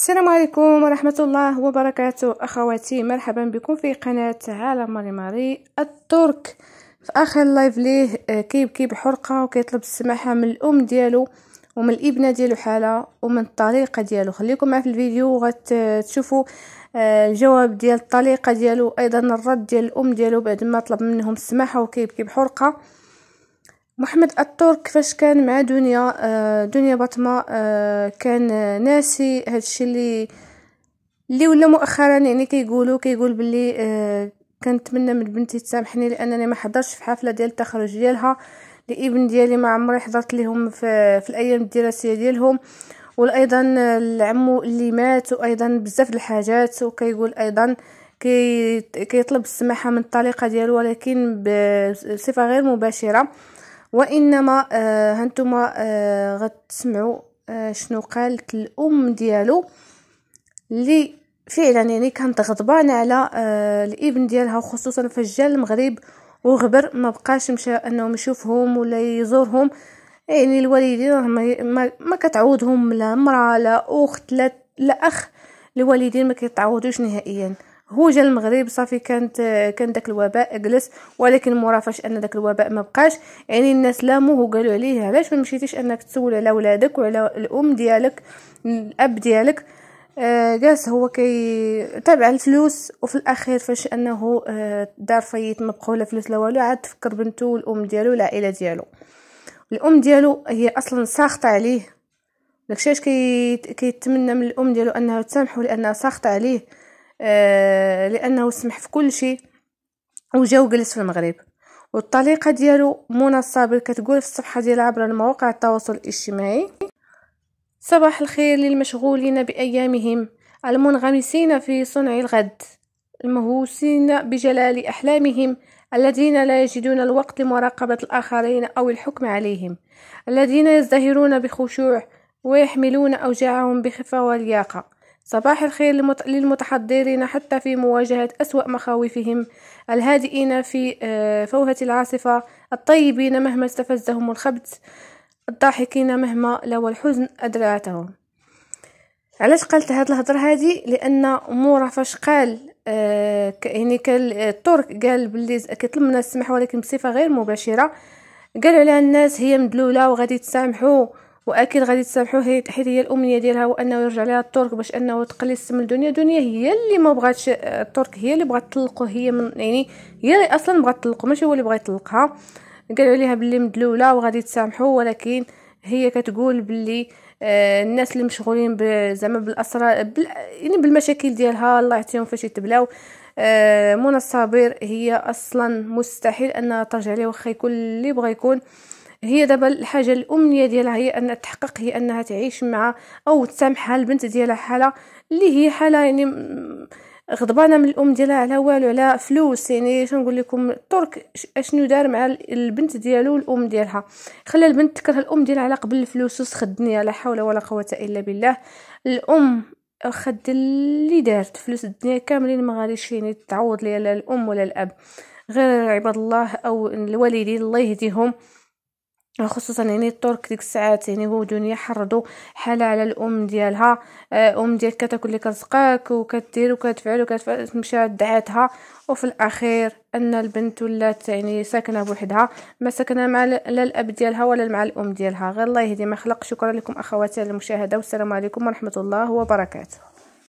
السلام عليكم ورحمة الله وبركاته أخواتي مرحبا بكم في قناة عالم ماري ماري الترك في آخر لايف ليه آه، كيبكي بحرقة وكيطلب السماحة من الأم ديالو ومن الابنة ديالو حالة ومن الطريقة ديالو خليكم معاه في الفيديو وغتشوفوا آه، الجواب ديال الطريقة ديالو أيضا الرد ديال الأم ديالو بعد ما طلب منهم السماحة وكيبكي بحرقة محمد الطور كيفاش كان مع دنيا آه، دنيا بطمه آه، كان ناسي هادشي اللي اللي ولا مؤخرا يعني كيقولوا كيقول باللي آه، كنتمنى من بنتي تسامحني لانني ما حضرتش في حفله ديال التخرج ديالها الابن ديالي ما عمري حضرت لهم في, في الايام الدراسيه ديالهم وايضا العمو اللي مات وايضا بزاف الحاجات وكيقول ايضا كي كيطلب السماحه من الطليقه ديالو ولكن بصفه غير مباشره وانما آه هانتوما آه غتسمعوا آه شنو قالت الام ديالو اللي فعلا يعني كانت غضبانه على آه الابن ديالها خصوصا فاش جا المغرب وغبر ما بقاش مشى انهم يشوفهم ولا يزورهم يعني الوالدين ما, ما, ما كتعوضهم لا مرا لا اخت لا, لا اخ الوالدين ما كيتعودوش نهائيا هو جا المغرب صافي كانت كان داك الوباء جلس ولكن مورا فاش ان داك الوباء ما بقاش يعني الناس لاموه وقالوا عليه علاش ما مشيتيش انك تسول على ولادك وعلى الام ديالك الاب ديالك آه، جالس هو كي تابع الفلوس وفي الاخير فاش انه آه، دار فايت ما بقاو لا فلوس لا والو عاد تفكر بنته والام ديالو والعائله ديالو الام ديالو هي اصلا ساخطه عليه داكشي اش كيتمنى من الام ديالو انها تسامحو لانها ساخطه عليه آه، لانه سمح في كل شيء وجا وجلس في المغرب والطليقة ديالو منى الصابر كتقول في الصفحة ديالها عبر مواقع التواصل الاجتماعي صباح الخير للمشغولين بأيامهم المنغمسين في صنع الغد المهووسين بجلال أحلامهم الذين لا يجدون الوقت لمراقبة الآخرين أو الحكم عليهم الذين يزدهرون بخشوع ويحملون أوجاعهم بخفة ولياقة صباح الخير للمتحضرين حتى في مواجهة أسوأ مخاوفهم الهادئين في آه، فوهة العاصفة الطيبين مهما استفزهم الخبز الضاحكين مهما لو الحزن أدرعتهم علاش قلت هاد الهضره هادي لان مورا فاش قال آه يعني كان الترك قال بلي كيطلب منا السماح ولكن بصفه غير مباشره قالوا لها الناس هي مدلوله وغادي تسامحوا واكيد غادي هي حيت هي الامنيه ديالها وانه يرجع لها الترك باش انه تقلي السم الدنيا دنيا هي اللي ما بغاتش آه، الترك هي اللي بغات تطلقو هي من يعني هي اللي اصلا بغات تطلقه ماشي هو اللي بغا يطلقها قالوا عليها باللي مدلوله وغادي تسامحو ولكن هي كتقول باللي آه الناس اللي مشغولين زعما بالاسرى بل يعني بالمشاكل ديالها الله يعطيهم فاش يتبلاو آه منى الصابر هي اصلا مستحيل انها ترجع ليه واخا يكون اللي بغا يكون آه هي دابا الحاجه الامنيه ديالها هي ان تحقق هي انها تعيش مع او تسامحها البنت ديالها حاله اللي هي حاله يعني غضبانه من الام ديالها على والو على فلوس يعني شنو نقول لكم الترك اشنو دار مع البنت ديالو الام ديالها خلى البنت تكره الام ديالها على قبل الفلوس وسخ الدنيا لا حول ولا قوه الا بالله الام خد اللي دارت فلوس الدنيا كاملين ما غاديش يعني تعوض ليها لا الام ولا الاب غير عباد الله او الوالدين الله يهديهم خصوصا يعني الترك ديك الساعات يعني دنيا حرضوا حالة على الام ديالها آه، ام ديالك كتاكل اللي كتسقاك وكدير وكتفعل وكتمشي دعاتها وفي الاخير ان البنت ولات يعني ساكنه بوحدها ما ساكنه مع لا الاب ديالها ولا مع الام ديالها غير الله يهدي ما خلق شكرا لكم اخواتي على المشاهده والسلام عليكم ورحمه الله وبركاته